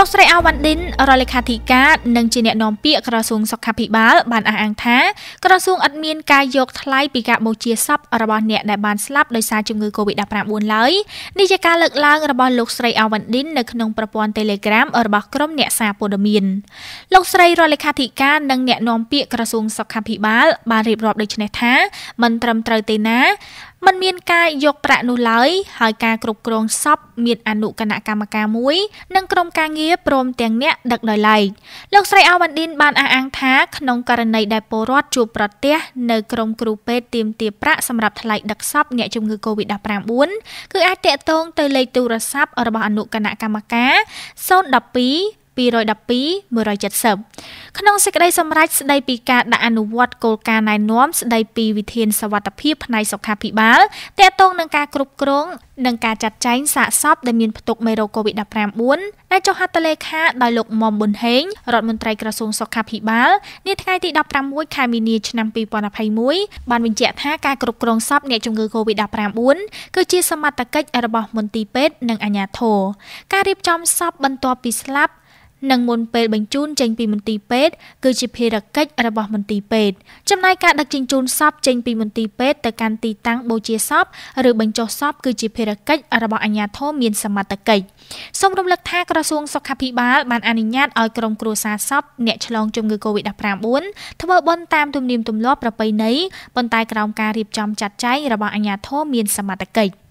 លោកស្រីអាវ៉ាន់ឌិនរដ្ឋលេខាធិការនិងជាអ្នកនាំពាក្យក្រសួងសុខាភិបាល បានអះអាងថាក្រសួងអត់មានការយកថ្លៃពីការបូជាសពរបស់អ្នកដែលបានស្លាប់ដោយសារជំងឺ Covid-19 ឡើយនេះជាការលើកឡើងរបស់លោកស្រីអាវ៉ាន់ឌិននៅក្នុងប្រព័ន្ធ Telegram របស់ក្រុមអ្នកសារព័ត៌មានលោកស្រីរដ្ឋលេខាធិការនិងអ្នកនាំពាក្យក្រសួងសុខាភិបាល បានរៀបរាប់ដូចនេះថាមិនត្រឹមត្រូវទេណាมันមានការយកប្រាក់នោះឡើយហើយការគ្រប់គ្រងសពមាន អនុគណៈកម្មការមួយនិងក្រុមការងារព្រមទាំងអ្នកដឹកដោយឡែកលោកស្រីអវ៉ាន់ឌិនបានអះអាងថាក្នុងករណីដែលពលរដ្ឋជួបប្រទះនៅក្រុមគ្រូពេទ្យទាមទារប្រាក់សម្រាប់ថ្លៃដឹកសពអ្នកជំងឺ Covid-19 គឺអាចតាក់ទងទៅលេខទូរស័ព្ទរបស់អនុគណៈកម្មការ012 212 170ក្នុងសេចក្តីសម្រេចស្តីពីការដាក់អនុវត្តគោលការណ៍ណែនាំស្តីពីវិធានសវត្ថិភាពផ្នែកសុខាភិបាលទាក់ទងនឹងការគ្រប់គ្រងនិងការចាត់ចែងសាកសពដែលមានផ្ទុកមេរោគ COVID-19 ដែលចុះហត្ថលេខាដោយលោកមុំប៊ុនហេងរដ្ឋមន្ត្រីក្រសួងសុខាភិបាលនាថ្ងៃទី16ខែមីនាឆ្នាំ2021បានបញ្ជាក់ថាការគ្រប់គ្រងសពអ្នកជំងឺ COVID-19 គឺជាសមត្ថកិច្ចរបស់មន្ទីរពេទ្យនិងអាជ្ញាធរការរៀបចំសពបន្ទាប់ពីស្លាប់និងមុនពេលបញ្ជូនចេញពីមន្ទីរពេទ្យគឺជាភារកិច្ចរបស់មន្ទីរពេទ្យចំណែកការដឹកជញ្ជូនសពចេញពីមន្ទីរពេទ្យទៅកាន់ទីតាំងបូជាសពឬបញ្ចុះសពគឺជាភារកិច្ចរបស់អាជ្ញាធរមានសមត្ថកិច្ចសូមរំលឹកថាក្រសួងសុខាភិបាលបានអនុញ្ញាតឲ្យក្រុមគ្រួសារសពអ្នកឆ្លងជំងឺ Covid-19 ធ្វើបុណ្យតាមទំនៀមទម្លាប់ប្រពៃណីប៉ុន្តែក្រោមការរៀបចំចាត់ចែងរបស់អាជ្ញាធរមានសមត្ថកិច្ច។